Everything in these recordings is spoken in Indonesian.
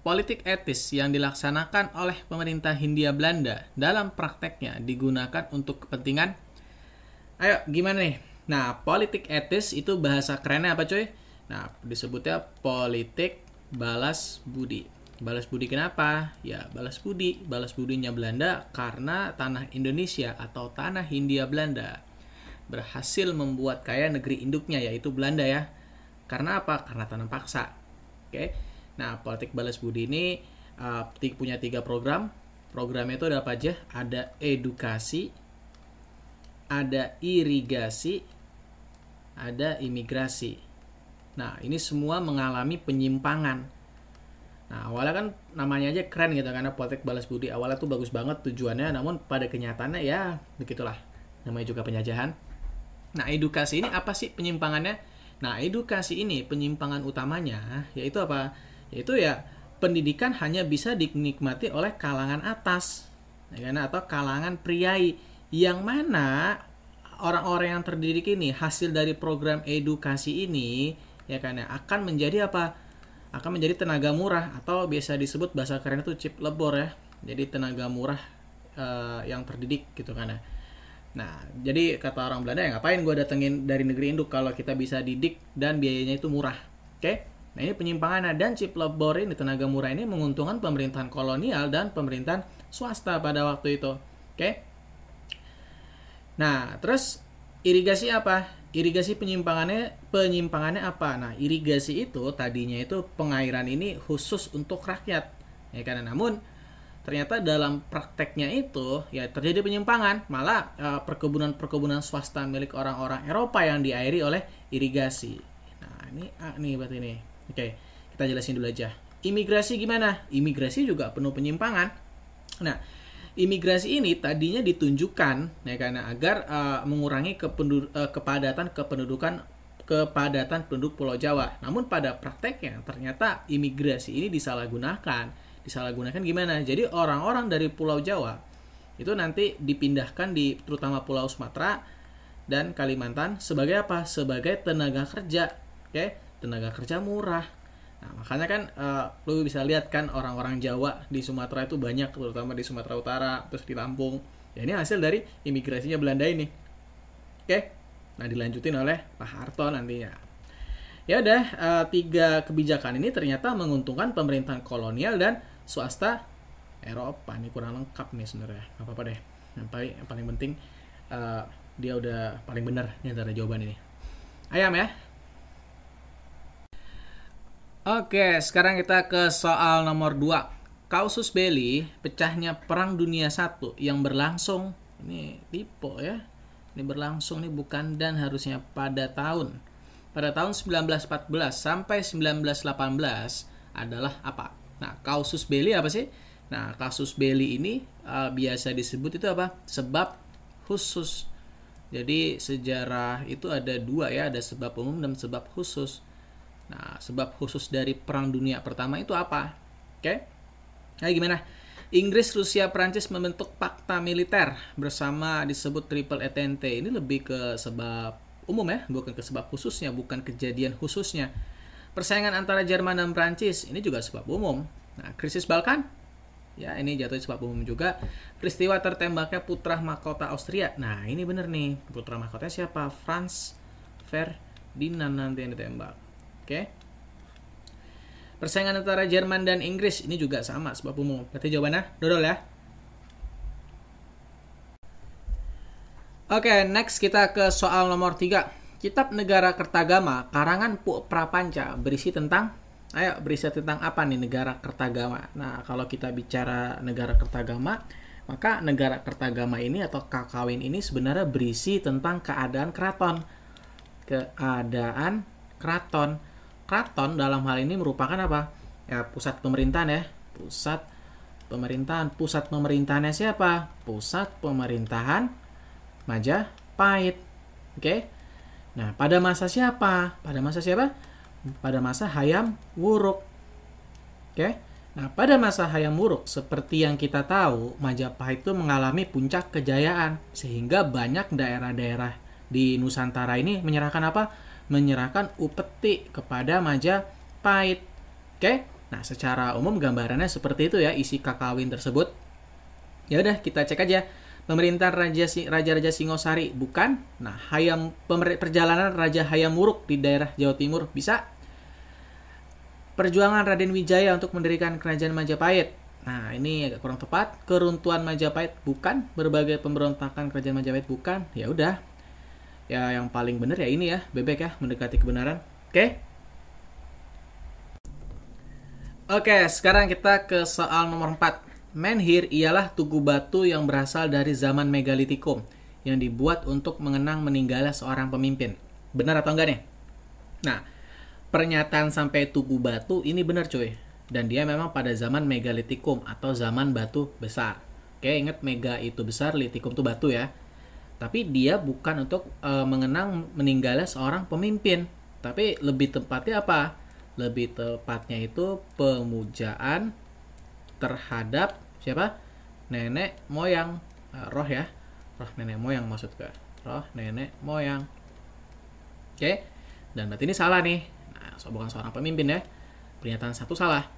Politik etis yang dilaksanakan oleh pemerintah Hindia Belanda dalam prakteknya digunakan untuk kepentingan Ayo, gimana nih? Nah, politik etis itu bahasa kerennya apa cuy? Nah, disebutnya politik balas budi. Balas budi kenapa? Ya, balas budi. Balas budinya Belanda karena tanah Indonesia atau tanah Hindia Belanda berhasil membuat kaya negeri induknya yaitu Belanda ya. Karena apa? Karena tanam paksa. Oke. Okay? Nah, politik balas budi ini uh, punya tiga program. Programnya itu ada apa aja? Ada edukasi, ada irigasi, ada imigrasi. Nah, ini semua mengalami penyimpangan. Nah, awalnya kan namanya aja keren gitu karena politik balas budi awalnya tuh bagus banget tujuannya, namun pada kenyataannya ya begitulah. Namanya juga penjajahan. Nah, edukasi ini apa sih penyimpangannya? Nah, edukasi ini penyimpangan utamanya yaitu apa? yaitu ya pendidikan hanya bisa dinikmati oleh kalangan atas ya kan atau kalangan priai yang mana orang-orang yang terdidik ini hasil dari program edukasi ini ya kan ya akan menjadi apa akan menjadi tenaga murah atau biasa disebut bahasa keren itu chip lebor ya jadi tenaga murah e, yang terdidik gitu kan ya nah jadi kata orang Belanda ya ngapain gue datengin dari negeri induk kalau kita bisa didik dan biayanya itu murah oke okay? Nah ini penyimpangan dan chip labor ini tenaga murah ini menguntungkan pemerintahan kolonial dan pemerintahan swasta pada waktu itu. Oke. Okay? Nah terus irigasi apa? Irigasi penyimpangannya penyimpangannya apa? Nah irigasi itu tadinya itu pengairan ini khusus untuk rakyat ya karena namun ternyata dalam prakteknya itu ya terjadi penyimpangan malah eh, perkebunan-perkebunan swasta milik orang-orang Eropa yang diairi oleh irigasi. Nah ini ah, nih berarti nih. Oke, kita jelasin dulu aja. Imigrasi gimana? Imigrasi juga penuh penyimpangan. Nah, imigrasi ini tadinya ditunjukkan ya karena agar uh, mengurangi kependur, uh, kepadatan kependudukan kepadatan penduduk Pulau Jawa. Namun pada prakteknya ternyata imigrasi ini disalahgunakan. Disalahgunakan gimana? Jadi orang-orang dari Pulau Jawa itu nanti dipindahkan di terutama Pulau Sumatera dan Kalimantan sebagai apa? Sebagai tenaga kerja, oke? Okay? tenaga kerja murah. Nah, makanya kan uh, lu bisa lihat kan orang-orang Jawa di Sumatera itu banyak terutama di Sumatera Utara, terus di Lampung. Ya ini hasil dari imigrasinya Belanda ini. Oke. Nah, dilanjutin oleh Pak Harto nantinya. Ya udah, uh, tiga kebijakan ini ternyata menguntungkan pemerintahan kolonial dan swasta Eropa. Ini kurang lengkap nih sebenarnya. nggak apa-apa deh. Yang paling, yang paling penting uh, dia udah paling benar nih antara jawaban ini. Ayam ya. Oke, sekarang kita ke soal nomor 2. Kausus Belli, pecahnya Perang Dunia 1 yang berlangsung, ini tipe ya, ini berlangsung nih bukan dan harusnya pada tahun. Pada tahun 1914 sampai 1918 adalah apa? Nah, kausus Belli apa sih? Nah, kasus Belli ini uh, biasa disebut itu apa? Sebab khusus. Jadi sejarah itu ada dua ya, ada sebab umum dan sebab khusus. Nah, sebab khusus dari Perang Dunia Pertama itu apa? Oke? Okay? Nah, gimana? Inggris, Rusia, Prancis membentuk fakta militer bersama disebut Triple Entente. Ini lebih ke sebab umum ya, bukan ke sebab khususnya, bukan kejadian khususnya. Persaingan antara Jerman dan Prancis ini juga sebab umum. Nah, krisis Balkan ya ini jatuhnya sebab umum juga peristiwa tertembaknya putra mahkota Austria nah ini bener nih putra mahkota siapa Franz Ferdinand nanti yang ditembak Oke. Okay? Persaingan antara Jerman dan Inggris ini juga sama sebab umum. Berarti jawabannya dodol ya. Oke, okay, next kita ke soal nomor 3. Kitab Negara Kertagama karangan Pu Prapanca berisi tentang ayo berisi tentang apa nih Negara Kertagama. Nah, kalau kita bicara Negara Kertagama, maka Negara Kertagama ini atau Kakawin ini sebenarnya berisi tentang keadaan keraton. Keadaan keraton. Keraton dalam hal ini merupakan apa? Ya, pusat pemerintahan ya. Pusat pemerintahan. Pusat pemerintahannya siapa? Pusat pemerintahan Majapahit. Oke. Nah, pada masa siapa? Pada masa siapa? Pada masa Hayam Wuruk. Oke. Nah, pada masa Hayam Wuruk, seperti yang kita tahu, Majapahit itu mengalami puncak kejayaan sehingga banyak daerah-daerah di Nusantara ini menyerahkan apa? menyerahkan upeti kepada Majapahit. Oke? Nah, secara umum gambarannya seperti itu ya isi kakawin tersebut. Ya udah kita cek aja. Pemerintah Raja Raja, Raja Singosari bukan. Nah, Hayam perjalanan Raja Hayam Wuruk di daerah Jawa Timur bisa. Perjuangan Raden Wijaya untuk mendirikan kerajaan Majapahit. Nah, ini agak kurang tepat. Keruntuhan Majapahit bukan, berbagai pemberontakan kerajaan Majapahit bukan. Ya udah, ya yang paling bener ya ini ya bebek ya mendekati kebenaran oke okay? oke okay, sekarang kita ke soal nomor 4 menhir ialah tugu batu yang berasal dari zaman megalitikum yang dibuat untuk mengenang meninggalnya seorang pemimpin benar atau enggak nih nah pernyataan sampai tugu batu ini benar cuy dan dia memang pada zaman megalitikum atau zaman batu besar. Oke, ingat mega itu besar, litikum itu batu ya tapi dia bukan untuk uh, mengenang meninggalnya seorang pemimpin tapi lebih tepatnya apa lebih tepatnya itu pemujaan terhadap siapa nenek moyang uh, roh ya roh nenek moyang maksud ke roh nenek moyang oke okay? dan berarti ini salah nih nah, so bukan seorang pemimpin ya pernyataan satu salah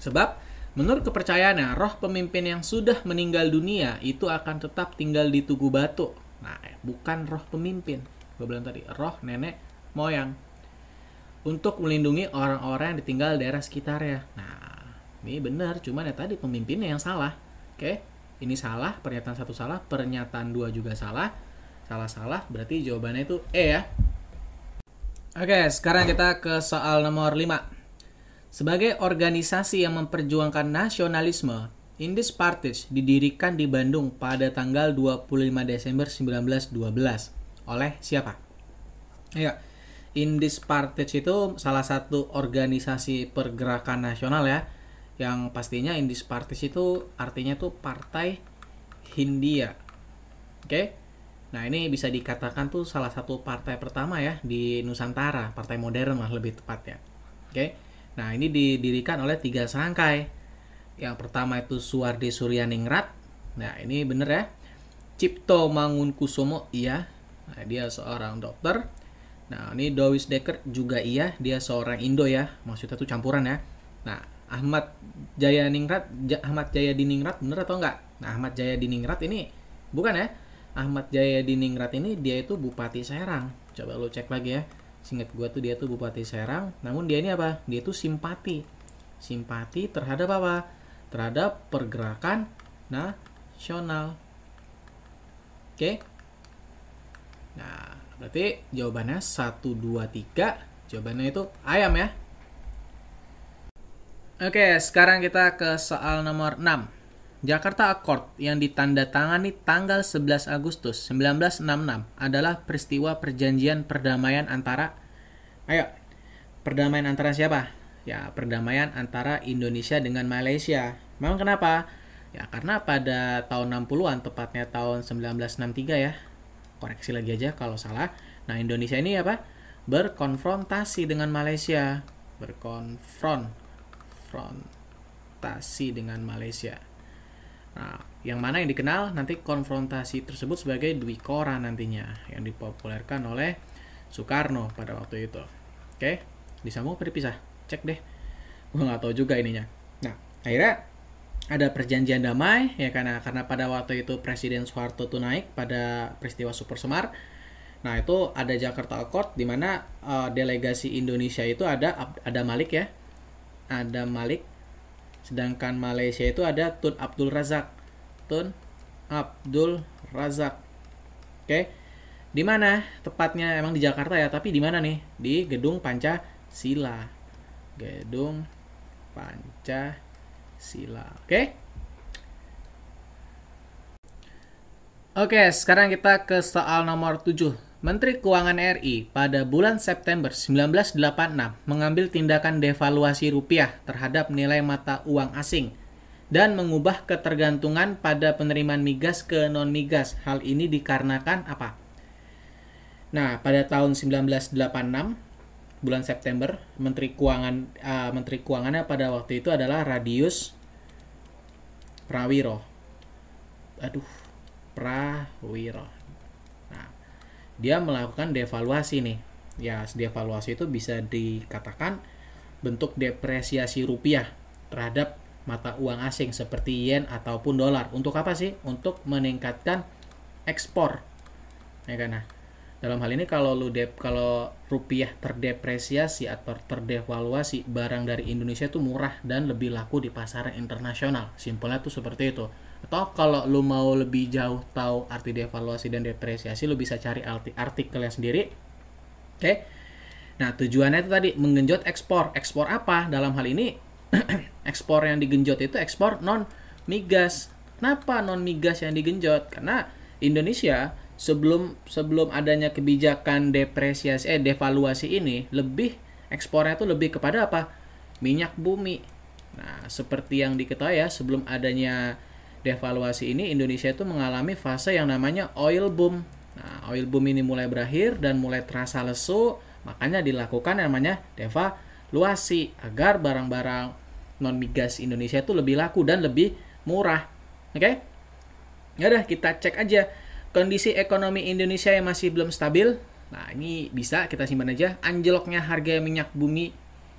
sebab Menurut kepercayaannya, roh pemimpin yang sudah meninggal dunia itu akan tetap tinggal di Tugu Batu. Nah, eh, bukan roh pemimpin. Gue bilang tadi, roh nenek moyang. Untuk melindungi orang-orang yang ditinggal daerah sekitar ya. Nah, ini benar, cuman ya tadi pemimpinnya yang salah. Oke, ini salah, pernyataan satu salah, pernyataan dua juga salah. Salah-salah, berarti jawabannya itu E ya. Oke, sekarang kita ke soal nomor 5. Sebagai organisasi yang memperjuangkan nasionalisme, Indis Partis didirikan di Bandung pada tanggal 25 Desember 1912 oleh siapa? Ya, Indis Partis itu salah satu organisasi pergerakan nasional ya, yang pastinya Indis Partis itu artinya tuh Partai Hindia. Oke? Nah, ini bisa dikatakan tuh salah satu partai pertama ya di Nusantara, partai modern lah lebih tepat ya, Oke? Okay? Nah, ini didirikan oleh tiga serangkai. Yang pertama itu Suwardi Suryaningrat. Nah, ini bener ya. Cipto Mangunkusumo, iya. Nah, dia seorang dokter. Nah, ini Dawis Dekker juga iya. Dia seorang Indo ya. Maksudnya tuh campuran ya. Nah, Ahmad Jaya Ningrat, Ahmad Jaya Diningrat bener atau enggak? Nah, Ahmad Jaya Diningrat ini bukan ya? Ahmad Jaya Diningrat ini dia itu Bupati Serang. Coba lo cek lagi ya. Singkat gue tuh dia tuh Bupati Serang. Namun dia ini apa? Dia tuh simpati. Simpati terhadap apa? Terhadap pergerakan nasional. Oke? Okay? Nah, berarti jawabannya 1, 2, 3. Jawabannya itu ayam ya. Oke, okay, sekarang kita ke soal nomor 6. Jakarta Accord yang ditandatangani tanggal 11 Agustus 1966 adalah peristiwa perjanjian perdamaian antara ayo perdamaian antara siapa? Ya, perdamaian antara Indonesia dengan Malaysia. Memang kenapa? Ya, karena pada tahun 60-an tepatnya tahun 1963 ya. Koreksi lagi aja kalau salah. Nah, Indonesia ini apa? Berkonfrontasi dengan Malaysia. Berkonfrontasi dengan Malaysia Nah, yang mana yang dikenal nanti konfrontasi tersebut sebagai dwi Kora nantinya yang dipopulerkan oleh Soekarno pada waktu itu. Oke, disambung apa dipisah? Cek deh. Gue nggak tahu juga ininya. Nah, akhirnya ada perjanjian damai ya karena karena pada waktu itu Presiden Soeharto itu naik pada peristiwa Super Semar. Nah, itu ada Jakarta Accord di mana uh, delegasi Indonesia itu ada ada Malik ya. Ada Malik Sedangkan Malaysia itu ada Tun Abdul Razak. Tun Abdul Razak. Oke. Okay. Di mana? Tepatnya emang di Jakarta ya, tapi di mana nih? Di Gedung Pancasila. Gedung Pancasila. Oke. Okay? Oke, sekarang kita ke soal nomor 7. Menteri Keuangan RI pada bulan September 1986 mengambil tindakan devaluasi rupiah terhadap nilai mata uang asing dan mengubah ketergantungan pada penerimaan migas ke non-migas. Hal ini dikarenakan apa? Nah, pada tahun 1986 bulan September, Menteri Keuangan uh, Menteri Keuangannya pada waktu itu adalah Radius Prawiro. Aduh, Prawiro dia melakukan devaluasi nih. Ya, devaluasi itu bisa dikatakan bentuk depresiasi rupiah terhadap mata uang asing seperti yen ataupun dolar. Untuk apa sih? Untuk meningkatkan ekspor. Ya kan? Nah, dalam hal ini kalau lu dep kalau rupiah terdepresiasi atau terdevaluasi barang dari Indonesia itu murah dan lebih laku di pasaran internasional simpelnya tuh seperti itu atau kalau lu mau lebih jauh tahu arti devaluasi dan depresiasi lu bisa cari arti artikelnya sendiri oke okay? nah tujuannya itu tadi menggenjot ekspor ekspor apa dalam hal ini ekspor yang digenjot itu ekspor non migas kenapa non migas yang digenjot karena Indonesia sebelum sebelum adanya kebijakan depresiasi eh devaluasi ini lebih ekspornya itu lebih kepada apa? Minyak bumi. Nah, seperti yang diketahui ya, sebelum adanya devaluasi ini Indonesia itu mengalami fase yang namanya oil boom. Nah, oil boom ini mulai berakhir dan mulai terasa lesu, makanya dilakukan yang namanya devaluasi agar barang-barang non migas Indonesia itu lebih laku dan lebih murah. Oke? Okay? Ya udah kita cek aja Kondisi ekonomi Indonesia yang masih belum stabil. Nah, ini bisa kita simpan aja. Anjloknya harga minyak bumi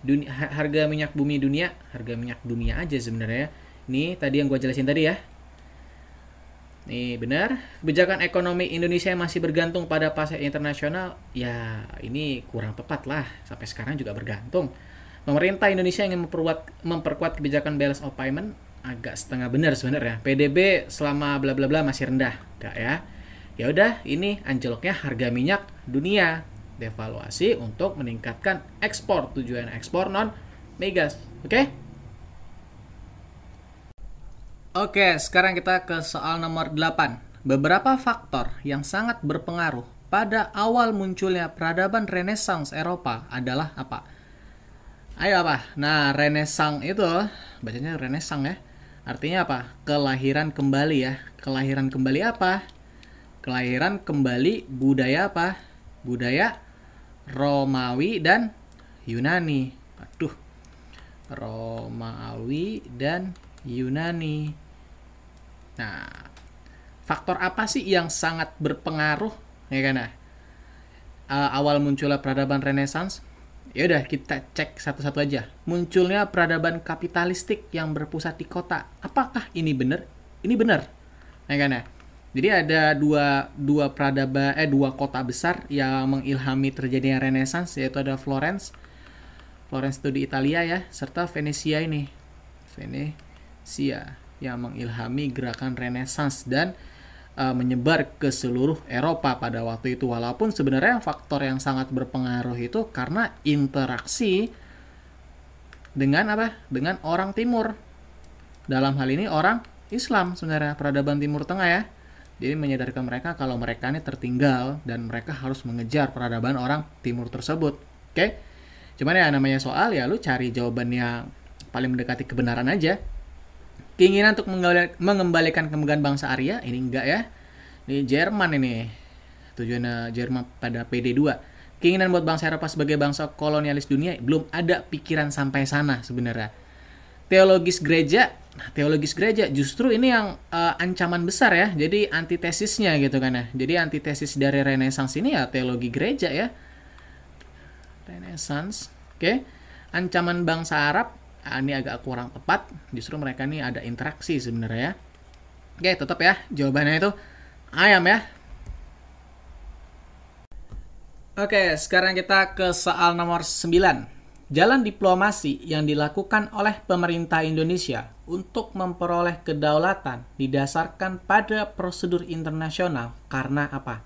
dunia, harga minyak bumi dunia, harga minyak dunia aja sebenarnya. Ini tadi yang gue jelasin tadi ya. Ini benar, kebijakan ekonomi Indonesia yang masih bergantung pada pasar internasional, ya ini kurang tepat lah, sampai sekarang juga bergantung. Pemerintah Indonesia ingin memperkuat, memperkuat kebijakan balance of payment agak setengah benar sebenarnya. PDB selama bla bla bla masih rendah, enggak ya. Ya udah, ini anjloknya harga minyak dunia devaluasi untuk meningkatkan ekspor tujuan ekspor non migas. Oke? Okay? Oke, sekarang kita ke soal nomor 8. Beberapa faktor yang sangat berpengaruh pada awal munculnya peradaban Renaissance Eropa adalah apa? Ayo apa? Nah, Renaissance itu bacanya Renaissance ya. Artinya apa? Kelahiran kembali ya. Kelahiran kembali apa? kelahiran kembali budaya apa? Budaya Romawi dan Yunani. Aduh. Romawi dan Yunani. Nah, faktor apa sih yang sangat berpengaruh ya kan nah? eh, awal munculnya peradaban Renaissance ya udah kita cek satu-satu aja munculnya peradaban kapitalistik yang berpusat di kota apakah ini benar ini benar ya kan ya jadi ada dua dua peradaban eh dua kota besar yang mengilhami terjadinya Renaissance yaitu ada Florence, Florence itu di Italia ya, serta Venesia ini, Venesia yang mengilhami gerakan Renaissance dan uh, menyebar ke seluruh Eropa pada waktu itu. Walaupun sebenarnya faktor yang sangat berpengaruh itu karena interaksi dengan apa? Dengan orang Timur. Dalam hal ini orang Islam sebenarnya peradaban Timur Tengah ya jadi menyadarkan mereka kalau mereka ini tertinggal dan mereka harus mengejar peradaban orang timur tersebut. Oke? Okay? Cuman ya namanya soal ya lu cari jawaban yang paling mendekati kebenaran aja. Keinginan untuk mengembalikan kemegahan bangsa Arya ini enggak ya. Ini Jerman ini. Tujuannya Jerman pada PD2. Keinginan buat bangsa Eropa sebagai bangsa kolonialis dunia belum ada pikiran sampai sana sebenarnya teologis gereja Nah, teologis gereja justru ini yang uh, ancaman besar ya. Jadi antitesisnya gitu kan ya. Jadi antitesis dari Renaissance ini ya teologi gereja ya. Renaissance, oke. Okay. Ancaman bangsa Arab, nah, ini agak kurang tepat. Justru mereka ini ada interaksi sebenarnya ya. Oke, okay, tetap ya. Jawabannya itu ayam ya. Oke, sekarang kita ke soal nomor 9. Jalan diplomasi yang dilakukan oleh pemerintah Indonesia untuk memperoleh kedaulatan didasarkan pada prosedur internasional karena apa?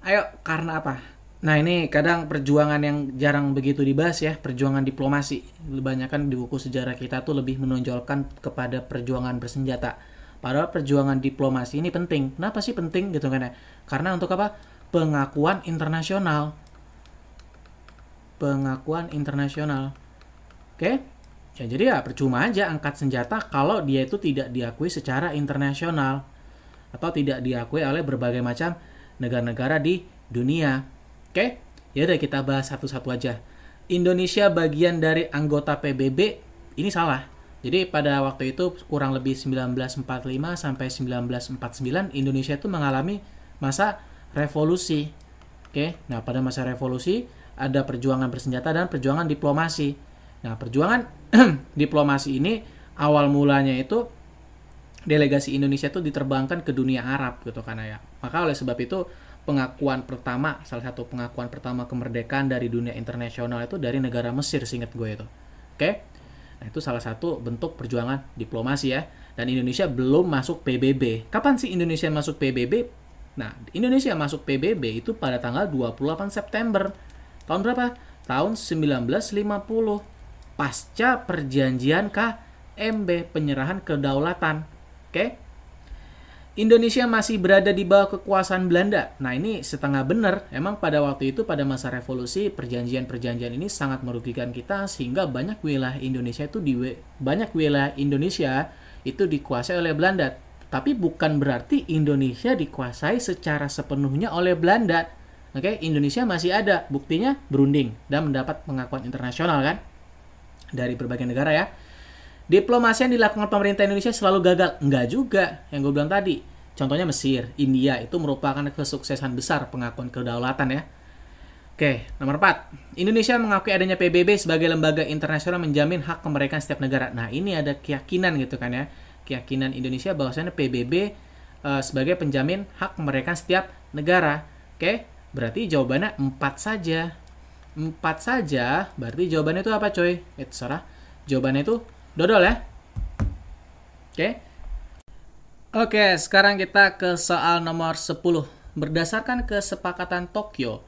Ayo, karena apa? Nah ini kadang perjuangan yang jarang begitu dibahas ya, perjuangan diplomasi. Kebanyakan di buku sejarah kita tuh lebih menonjolkan kepada perjuangan bersenjata. Padahal perjuangan diplomasi ini penting. Kenapa sih penting gitu kan ya? Karena untuk apa? Pengakuan internasional pengakuan internasional. Oke? Ya jadi ya percuma aja angkat senjata kalau dia itu tidak diakui secara internasional atau tidak diakui oleh berbagai macam negara-negara di dunia. Oke? Ya udah kita bahas satu-satu aja. Indonesia bagian dari anggota PBB ini salah. Jadi pada waktu itu kurang lebih 1945 sampai 1949 Indonesia itu mengalami masa revolusi. Oke, nah pada masa revolusi ada perjuangan bersenjata dan perjuangan diplomasi. Nah, perjuangan diplomasi ini awal mulanya itu delegasi Indonesia itu diterbangkan ke dunia Arab gitu kan ya. Maka oleh sebab itu pengakuan pertama, salah satu pengakuan pertama kemerdekaan dari dunia internasional itu dari negara Mesir singkat gue itu. Oke? Nah, itu salah satu bentuk perjuangan diplomasi ya. Dan Indonesia belum masuk PBB. Kapan sih Indonesia masuk PBB? Nah, Indonesia masuk PBB itu pada tanggal 28 September Tahun berapa? Tahun 1950 pasca perjanjian KMB penyerahan kedaulatan. Oke. Indonesia masih berada di bawah kekuasaan Belanda. Nah ini setengah benar. Emang pada waktu itu pada masa revolusi perjanjian-perjanjian ini sangat merugikan kita sehingga banyak wilayah Indonesia itu di banyak wilayah Indonesia itu dikuasai oleh Belanda. Tapi bukan berarti Indonesia dikuasai secara sepenuhnya oleh Belanda. Oke, okay? Indonesia masih ada buktinya berunding dan mendapat pengakuan internasional kan dari berbagai negara ya. Diplomasi yang dilakukan pemerintah Indonesia selalu gagal. Enggak juga, yang gue bilang tadi. Contohnya Mesir, India itu merupakan kesuksesan besar pengakuan kedaulatan ya. Oke, nomor 4. Indonesia mengakui adanya PBB sebagai lembaga internasional menjamin hak kemerdekaan setiap negara. Nah, ini ada keyakinan gitu kan ya. Keyakinan Indonesia bahwasanya PBB uh, eh, sebagai penjamin hak kemerdekaan setiap negara. Oke, Berarti jawabannya 4 saja. 4 saja, berarti jawabannya itu apa coy? Itu eh, salah Jawabannya itu dodol ya. Oke. Okay. Oke, okay, sekarang kita ke soal nomor 10. Berdasarkan kesepakatan Tokyo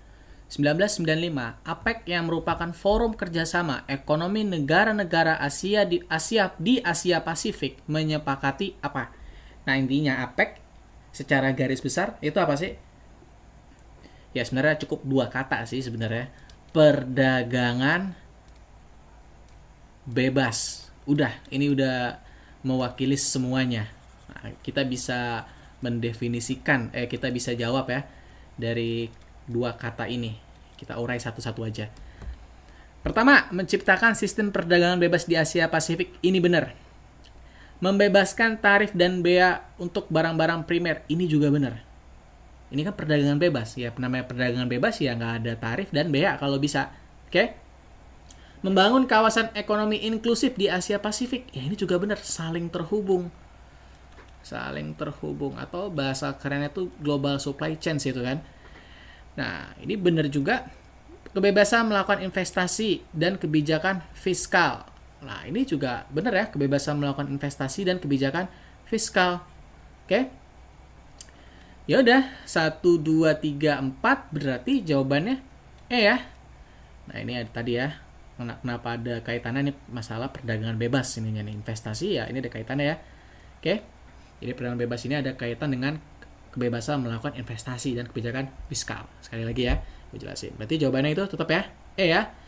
1995, APEC yang merupakan forum kerjasama ekonomi negara-negara Asia di Asia di Asia Pasifik menyepakati apa? Nah intinya APEC secara garis besar itu apa sih? ya sebenarnya cukup dua kata sih sebenarnya perdagangan bebas udah ini udah mewakili semuanya nah, kita bisa mendefinisikan eh kita bisa jawab ya dari dua kata ini kita urai satu-satu aja pertama menciptakan sistem perdagangan bebas di Asia Pasifik ini benar membebaskan tarif dan bea untuk barang-barang primer ini juga benar ini kan perdagangan bebas ya namanya perdagangan bebas ya nggak ada tarif dan bea kalau bisa oke membangun kawasan ekonomi inklusif di Asia Pasifik ya ini juga benar saling terhubung saling terhubung atau bahasa kerennya itu global supply chain itu kan nah ini benar juga kebebasan melakukan investasi dan kebijakan fiskal nah ini juga benar ya kebebasan melakukan investasi dan kebijakan fiskal oke okay? Ya udah, 1 2 3 4 berarti jawabannya E ya. Nah, ini ada tadi ya. Kenapa ada kaitannya nih masalah perdagangan bebas ini nih investasi ya, ini ada kaitannya ya. Oke. Jadi perdagangan bebas ini ada kaitan dengan kebebasan melakukan investasi dan kebijakan fiskal. Sekali lagi ya, gue jelasin. Berarti jawabannya itu tetap ya E ya.